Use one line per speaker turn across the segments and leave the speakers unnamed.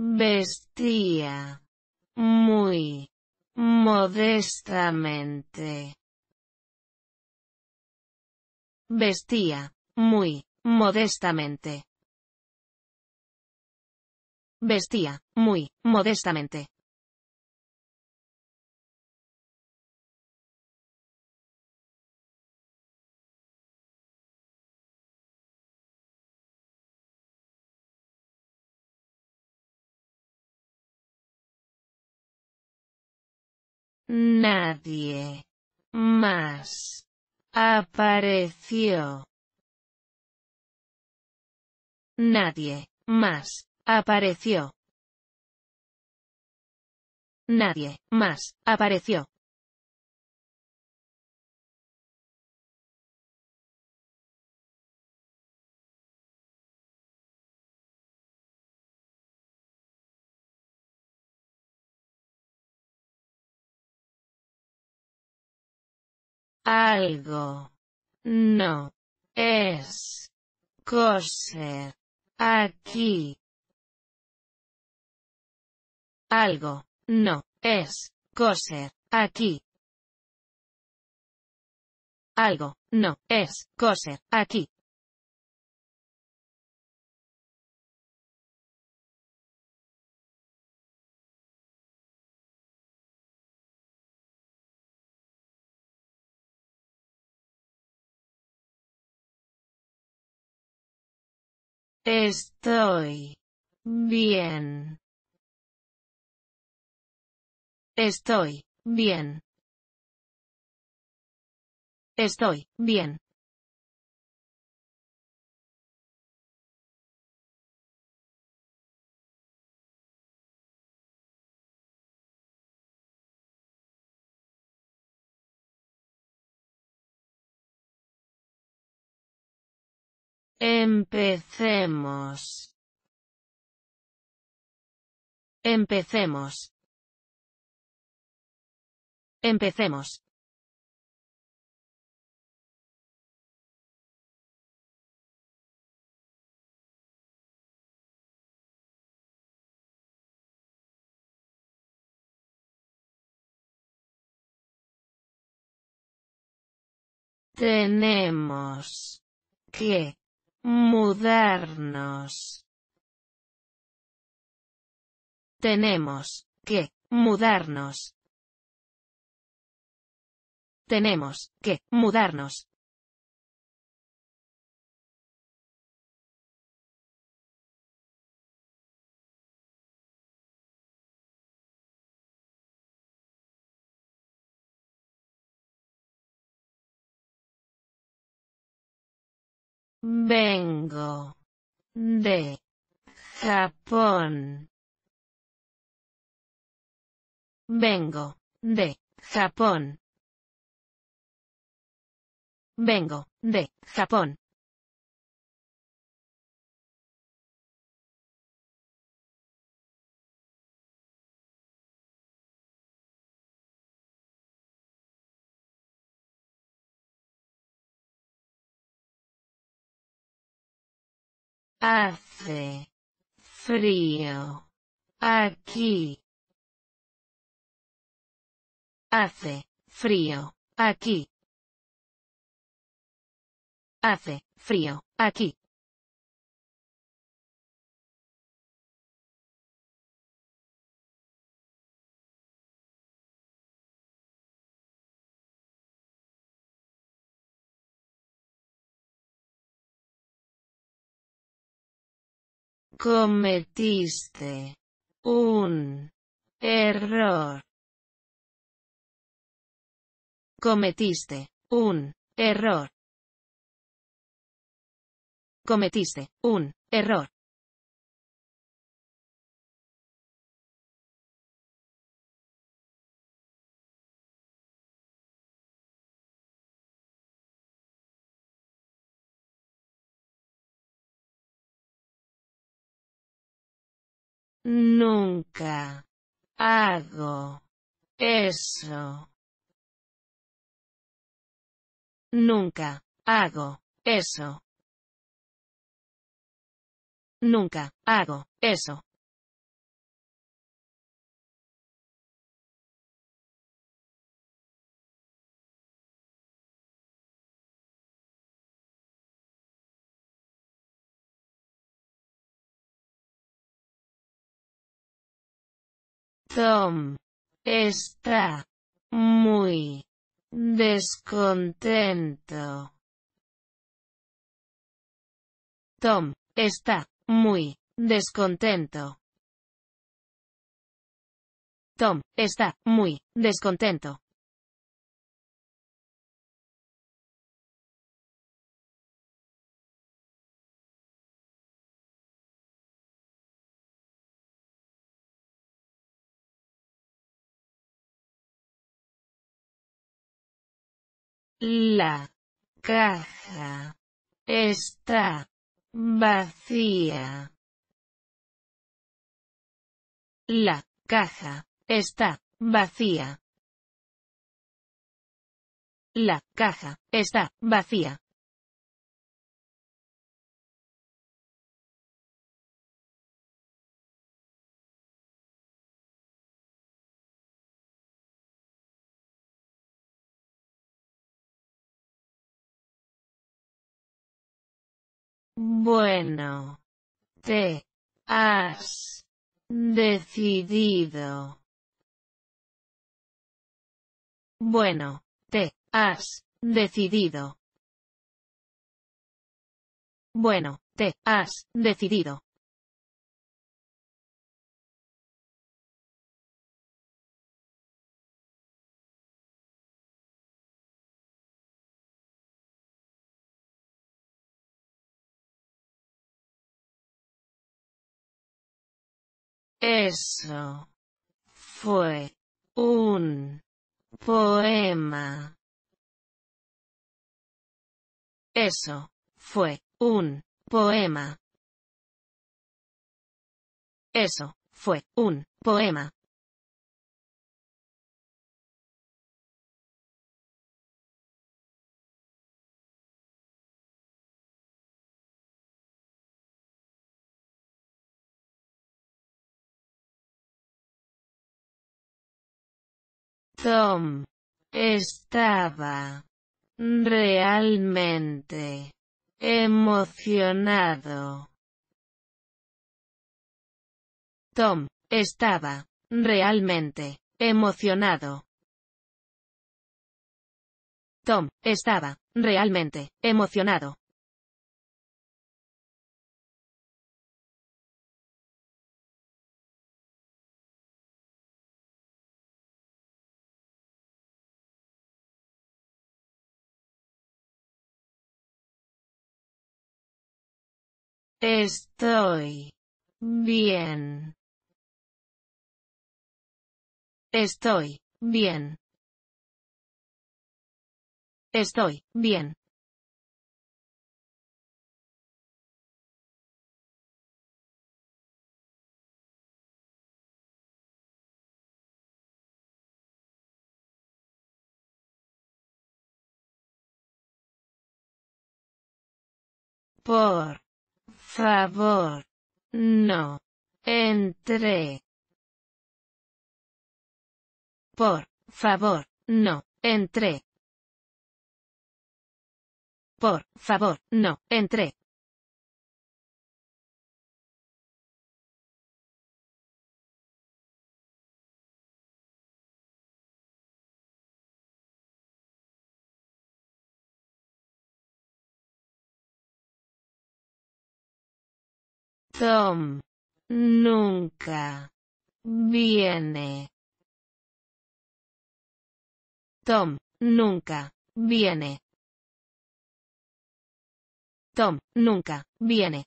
Vestía. Muy. Modestamente. Vestía. Muy. Modestamente. Vestía. Muy. Modestamente. Nadie más apareció. Nadie más apareció.
Nadie más apareció.
algo. No. Es. Coser. Aquí. Algo. No. Es. Coser. Aquí. Algo. No. Es. Coser. Aquí. Estoy. Bien. Estoy. Bien. Estoy. Bien. Empecemos. Empecemos. Empecemos. Tenemos que mudarnos. Tenemos que mudarnos. Tenemos que mudarnos. Vengo de Japón. Vengo de Japón. Vengo de Japón. Hace frío. Aquí. Hace frío. Aquí. Hace frío. Aquí. Cometiste. Un. Error. Cometiste. Un. Error. Cometiste. Un. Error. Nunca. Hago. Eso. Nunca. Hago. Eso. Nunca. Hago. Eso. Tom está muy descontento. Tom está muy descontento. Tom está muy descontento. La caja está vacía. La caja está vacía. La caja está vacía. Bueno. Te has decidido. Bueno, te has decidido. Bueno, te has decidido. Eso fue un poema. Eso fue un poema. Eso fue un poema. Tom estaba realmente emocionado. Tom estaba realmente emocionado. Tom estaba realmente emocionado. Estoy. Bien. Estoy. Bien. Estoy. Bien. Por favor. No. Entre. Por favor. No. Entre. Por favor. No. Entre. Tom. Nunca. Viene. Tom. Nunca. Viene. Tom. Nunca. Viene.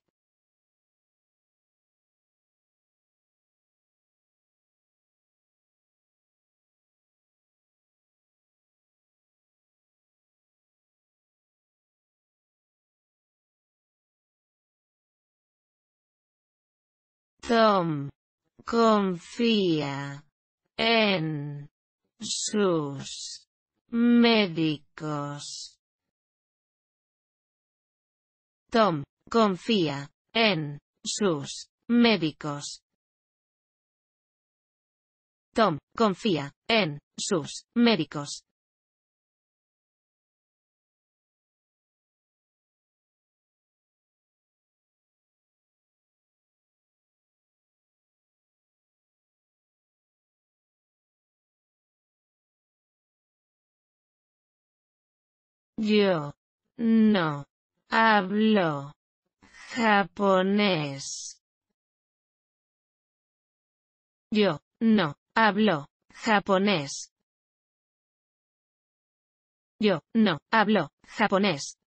Tom confía en sus médicos. Tom confía en sus médicos. Tom confía en sus médicos. Yo. No. Hablo. Japonés. Yo. No. Hablo. Japonés. Yo. No. Hablo. Japonés.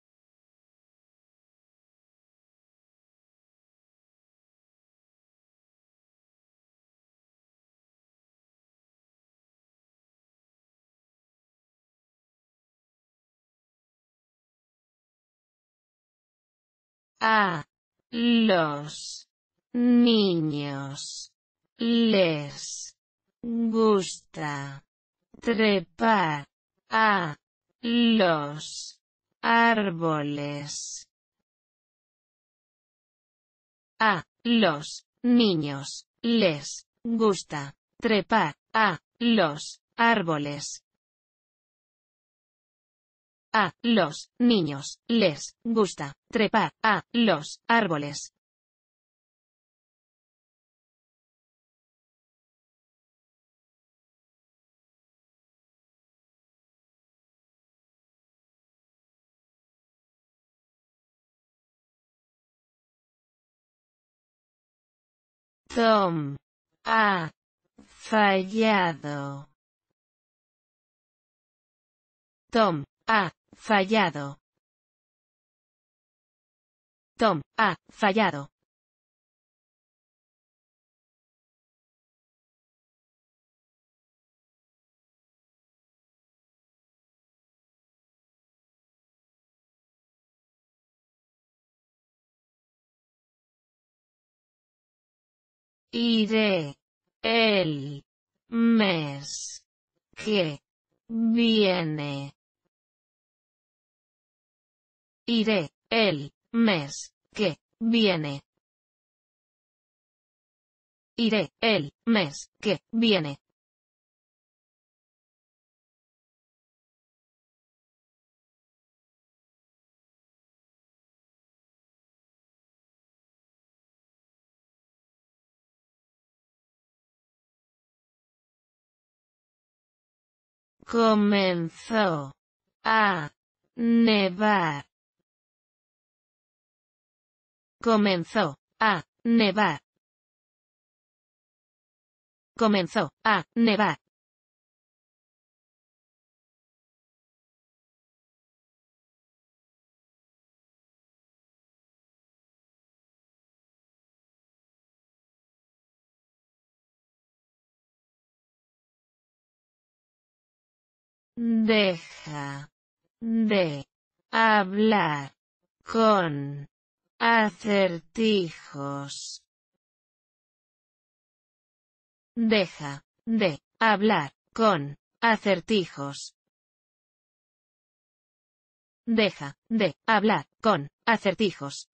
a los niños les gusta trepar a los árboles. A los niños les gusta trepar a los árboles. A los niños les gusta trepar a los árboles. Tom ha fallado. Tom ha Fallado. Tom ha fallado. Iré el mes que viene. Iré, el, mes, que, viene. Iré, el, mes, que, viene. comenzó a nevar. Comenzó a nevar. Comenzó a nevar. Deja de hablar con Acertijos. Deja de hablar con acertijos. Deja de hablar con acertijos.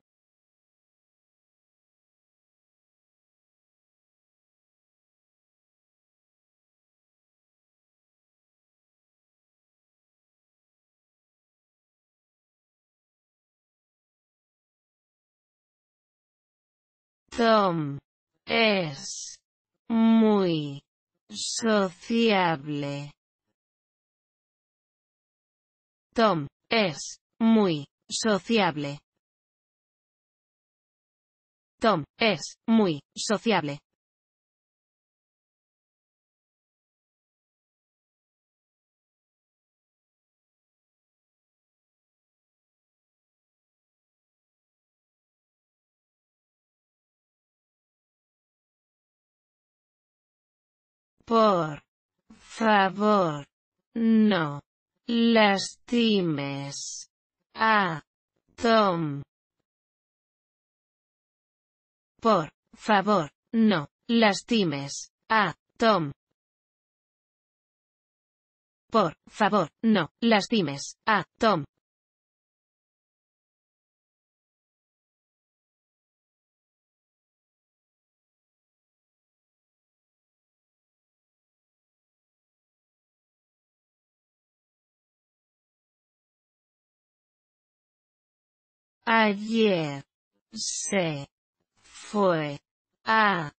Tom. Es. Muy. Sociable. Tom. Es. Muy. Sociable. Tom. Es. Muy. Sociable. Por favor, no lastimes a Tom. Por favor, no lastimes a Tom. Por favor, no lastimes a Tom. Ayer. Se. Fue. A.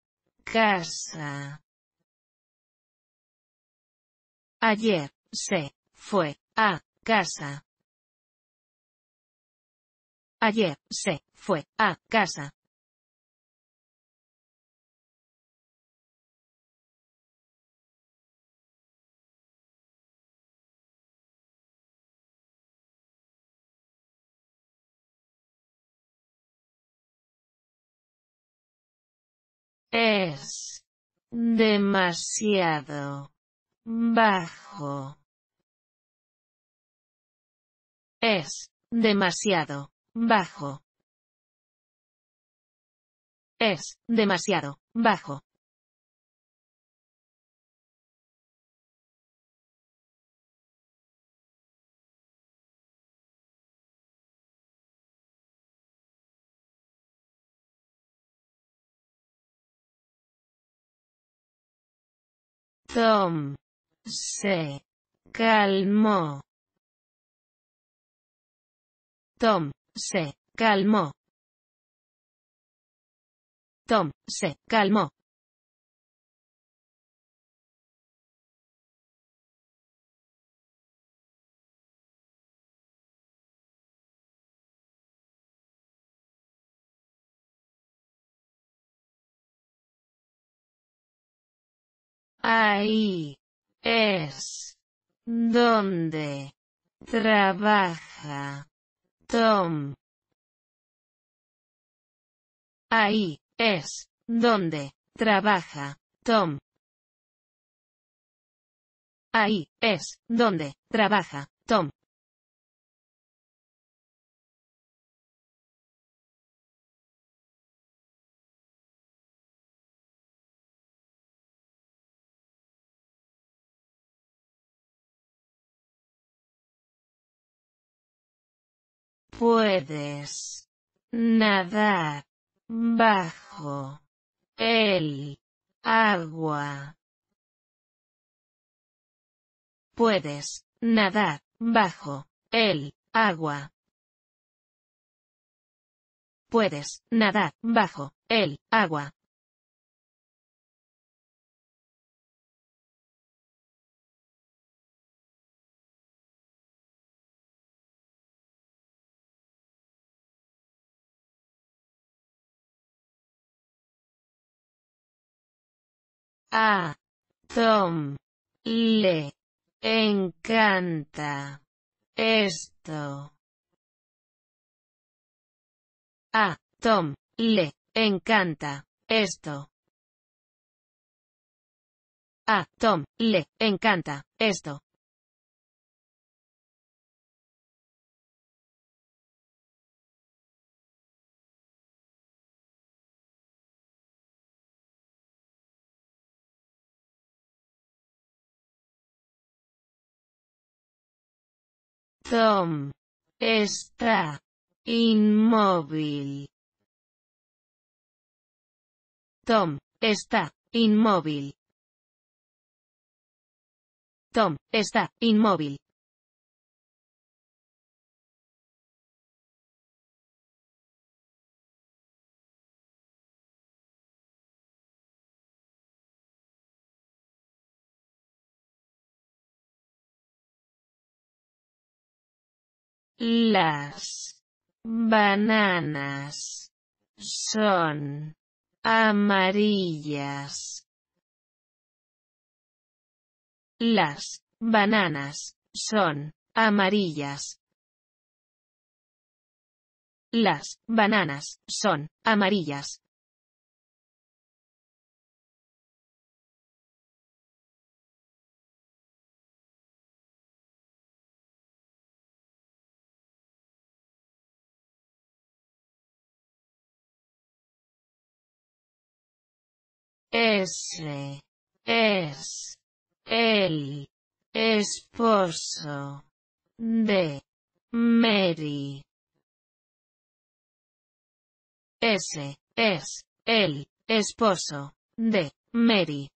Casa. Ayer. Se. Fue. A. Casa. Ayer. Se. Fue. A. Casa. Es demasiado bajo. Es demasiado bajo. Es demasiado bajo. Tom se calmó. Tom se calmó. Tom se calmó. Ahí es donde trabaja Tom. Ahí es donde trabaja Tom. Ahí es donde trabaja Tom. Puedes nadar bajo el agua. Puedes nadar bajo el agua. Puedes nadar bajo el agua. A Tom le encanta esto. A Tom le encanta esto. A Tom le encanta esto. Tom. Está. Inmóvil. Tom. Está. Inmóvil. Tom. Está. Inmóvil. Las bananas son amarillas. Las bananas son amarillas. Las bananas son amarillas. Ese es el esposo de Mary. Ese es el esposo de Mary.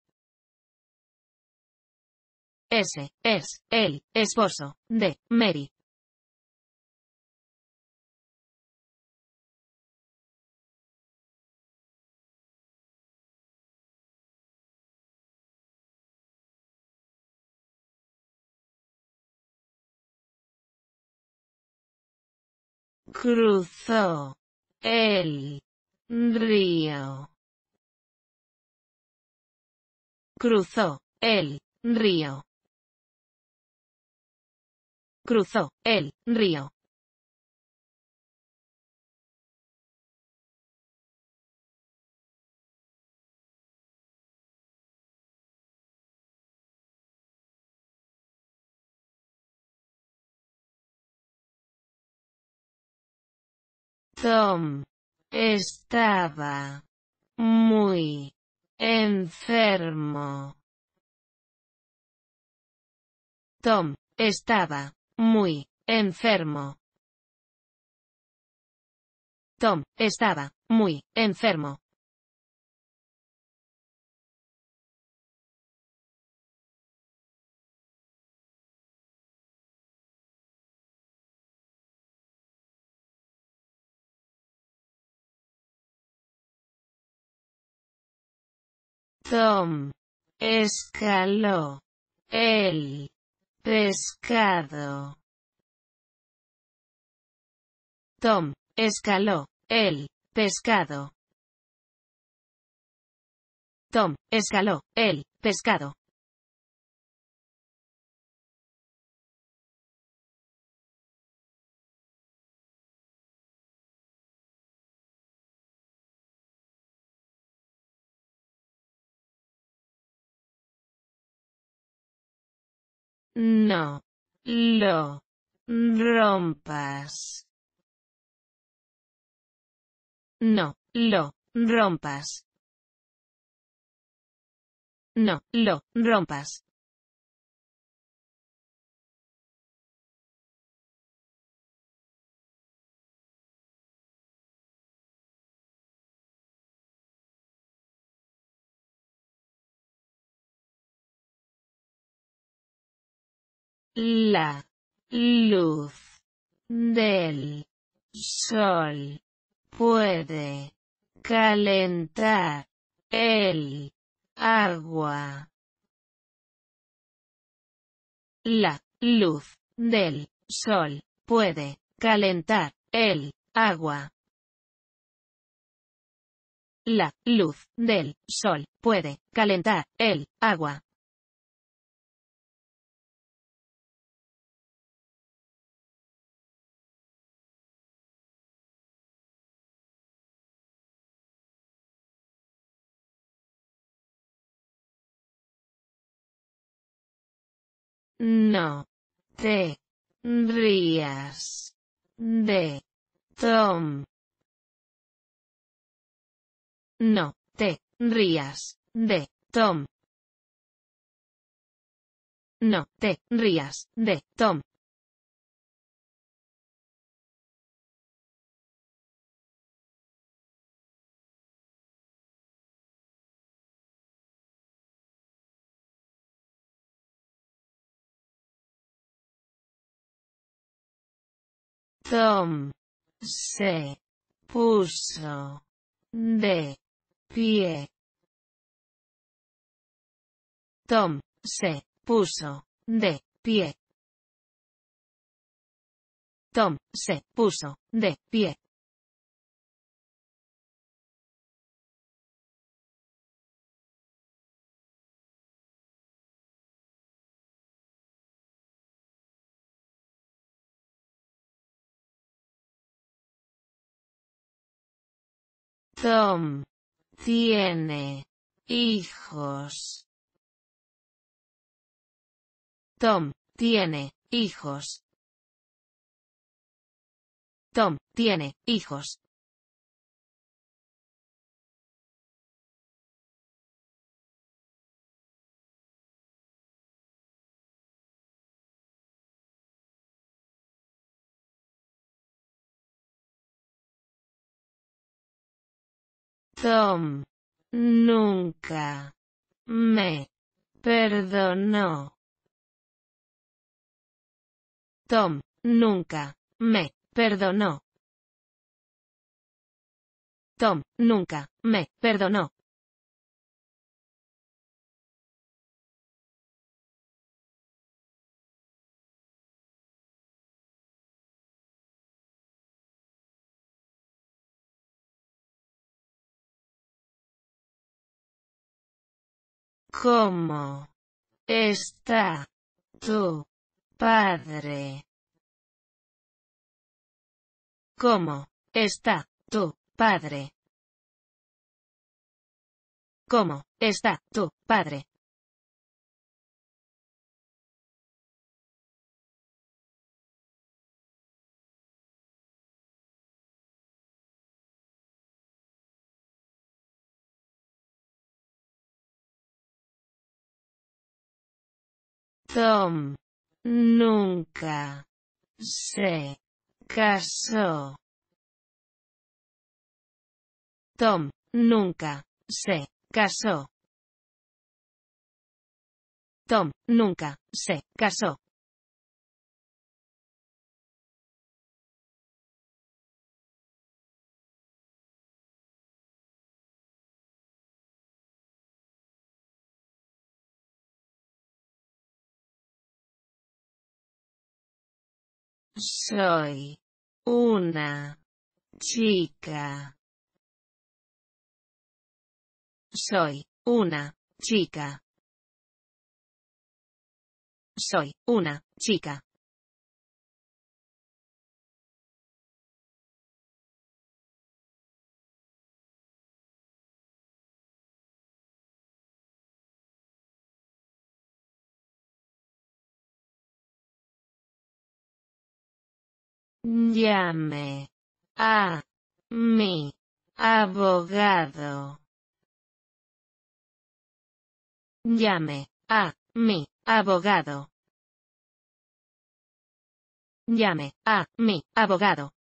Ese es el esposo de Mary. cruzó el río. Cruzó el río. Cruzó el río. Tom estaba muy enfermo. Tom estaba muy enfermo. Tom estaba muy enfermo. Tom escaló el pescado. Tom escaló el pescado. Tom escaló el pescado. No. Lo. Rompas. No. Lo. Rompas. No. Lo. Rompas. la luz del sol puede calentar el agua. La luz del sol puede calentar el agua. La luz del sol puede calentar el agua. No. Te. Rías. De. Tom. No. Te. Rías. De. Tom. No. Te. Rías. De. Tom. Tom se puso de pie. Tom se puso de pie. Tom se puso de pie. Tom. Tiene. Hijos. Tom. Tiene. Hijos. Tom. Tiene. Hijos. Tom. Nunca. Me. Perdonó. Tom. Nunca. Me. Perdonó. Tom. Nunca. Me. Perdonó. ¿Cómo está tu padre? ¿Cómo está tu padre? ¿Cómo está tu padre? Tom nunca se casó. Tom nunca se casó. Tom nunca se casó. Soy una chica. Soy una chica. Soy una chica. Llame a mi abogado. Llame a mi abogado.
Llame a mi abogado.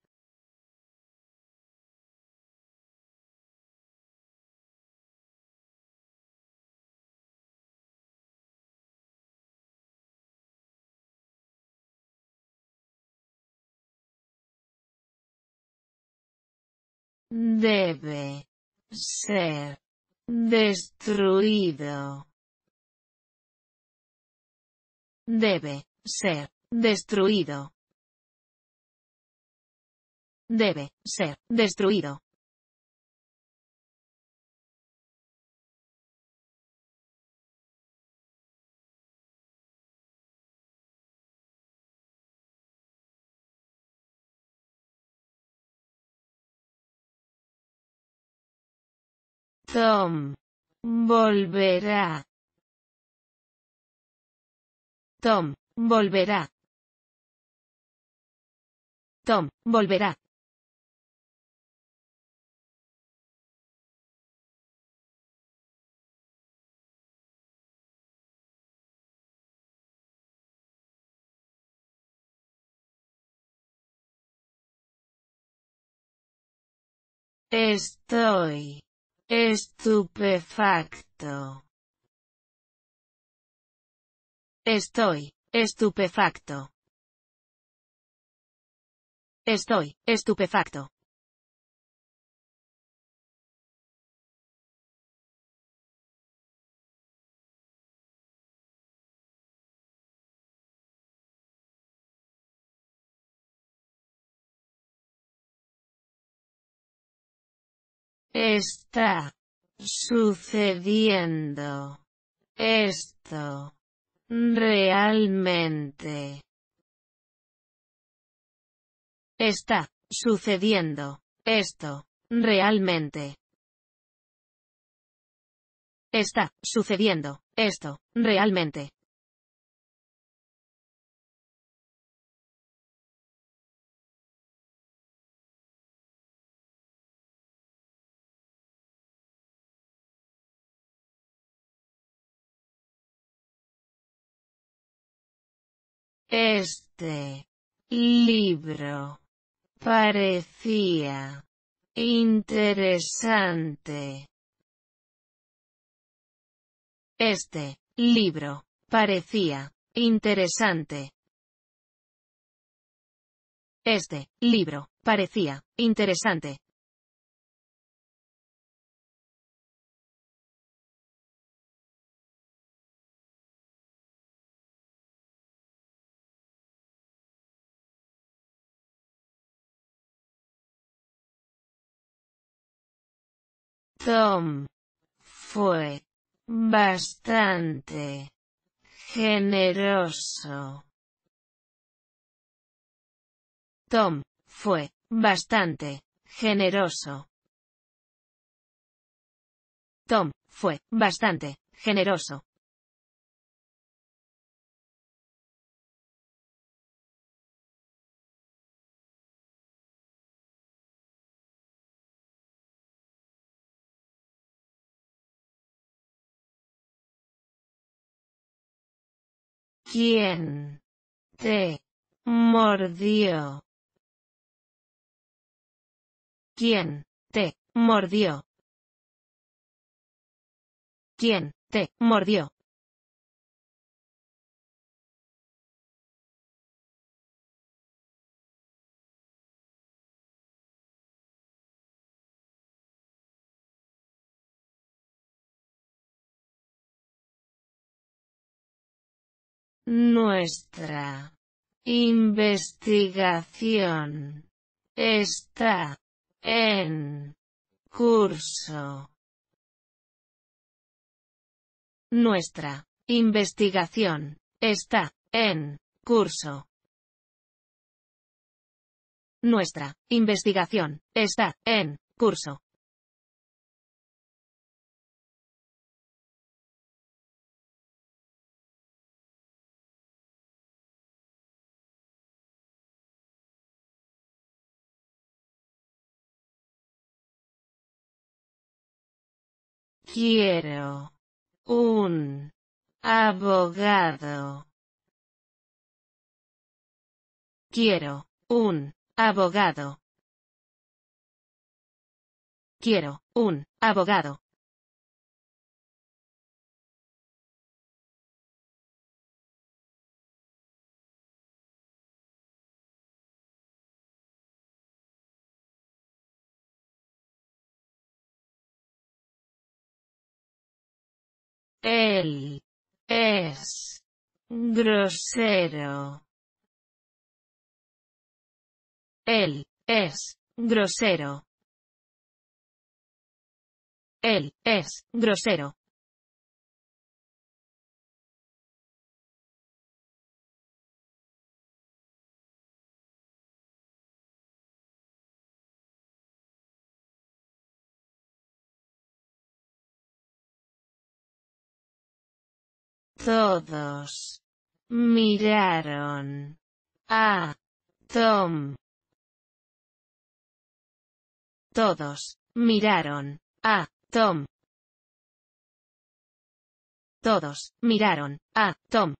debe ser destruido. Debe ser destruido. Debe ser destruido. Tom. Volverá. Tom. Volverá. Tom. Volverá. Estoy. Estupefacto. Estoy, estupefacto. Estoy, estupefacto. Está sucediendo esto realmente. Está sucediendo esto realmente. Está sucediendo esto realmente. Este libro parecía interesante. Este libro parecía interesante. Este libro parecía interesante. Tom fue bastante generoso. Tom fue bastante generoso. Tom fue bastante generoso. ¿Quién te mordió? ¿Quién te mordió? ¿Quién te mordió? Nuestra investigación está en curso. Nuestra investigación está en curso. Nuestra investigación está en curso. Quiero. Un. Abogado. Quiero. Un. Abogado.
Quiero. Un.
Abogado. Él es grosero. Él es grosero. Él es grosero. Todos miraron a Tom. Todos miraron a Tom. Todos miraron a Tom.